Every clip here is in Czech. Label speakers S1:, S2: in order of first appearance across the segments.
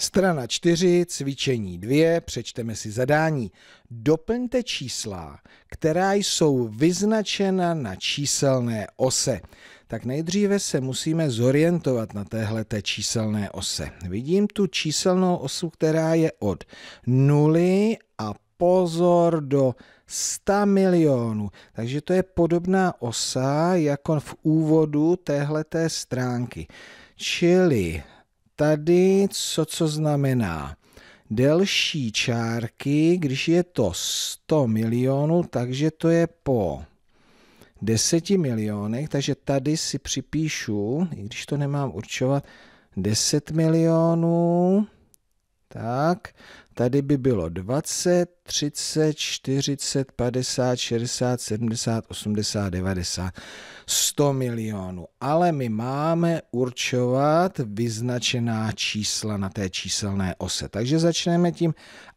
S1: Strana 4, cvičení 2, přečteme si zadání. Doplňte čísla, která jsou vyznačena na číselné ose. Tak nejdříve se musíme zorientovat na téhle té číselné ose. Vidím tu číselnou osu, která je od 0 a pozor do 100 milionů. Takže to je podobná osa jako v úvodu téhleté stránky. Čili tady, co co znamená? Delší čárky, když je to 100 milionů, takže to je po 10 milionech, takže tady si připíšu, i když to nemám určovat, 10 milionů, tak, Tady by bylo 20, 30, 40, 50, 60, 70, 80, 90, 100 milionů. Ale my máme určovat vyznačená čísla na té číselné ose. Takže začneme tím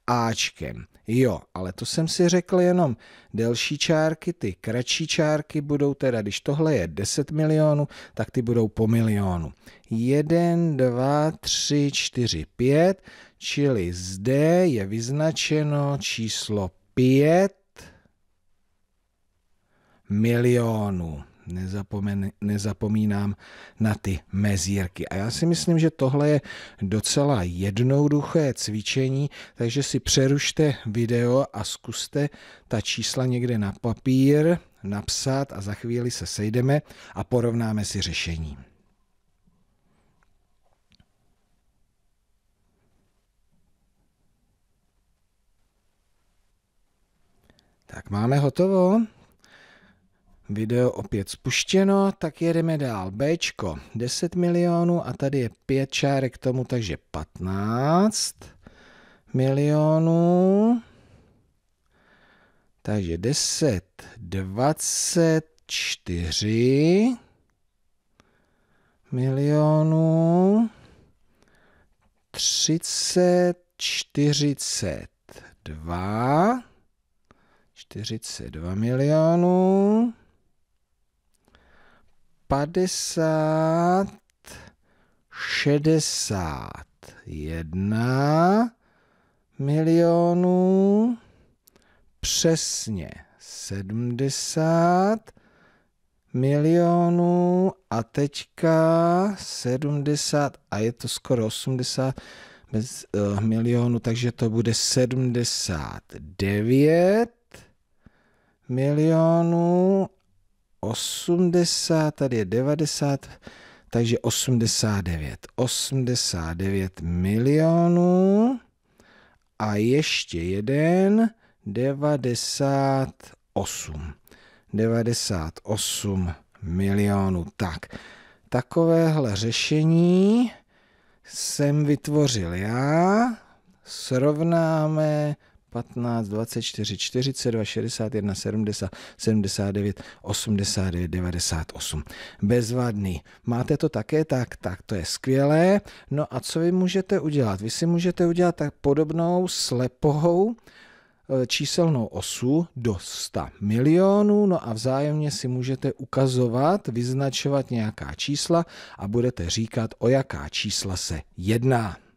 S1: Ačkem. Jo, ale to jsem si řekl jenom delší čárky, ty kratší čárky budou teda, když tohle je 10 milionů, tak ty budou po milionu. 1, 2, 3, 4, 5, čili zde je vyznačeno číslo 5 milionů. Nezapomen, nezapomínám na ty mezírky. A já si myslím, že tohle je docela jednoduché cvičení, takže si přerušte video a zkuste ta čísla někde na papír napsat a za chvíli se sejdeme a porovnáme si řešení. Tak máme hotovo. Video opět spuštěno, tak jedeme dál. B, 10 milionů a tady je 5 čárek k tomu, takže 15 milionů. Takže 10, 24 milionů, 30, 42 milionů. 42 milionů, 50, 61 milionů, přesně 70 milionů a teďka 70 a je to skoro 80 bez, uh, milionů, takže to bude 79 milionů 80, tady je 90, takže 89. 89 milionů a ještě jeden 98. 98 milionů. Tak, takovéhle řešení jsem vytvořil já. Srovnáme 15, 24, 42, 61, 70, 79, 89, 98. Bezvadný. Máte to také? Tak, tak, to je skvělé. No a co vy můžete udělat? Vy si můžete udělat tak podobnou slepou eh, číselnou osu do 100 milionů, no a vzájemně si můžete ukazovat, vyznačovat nějaká čísla a budete říkat, o jaká čísla se jedná.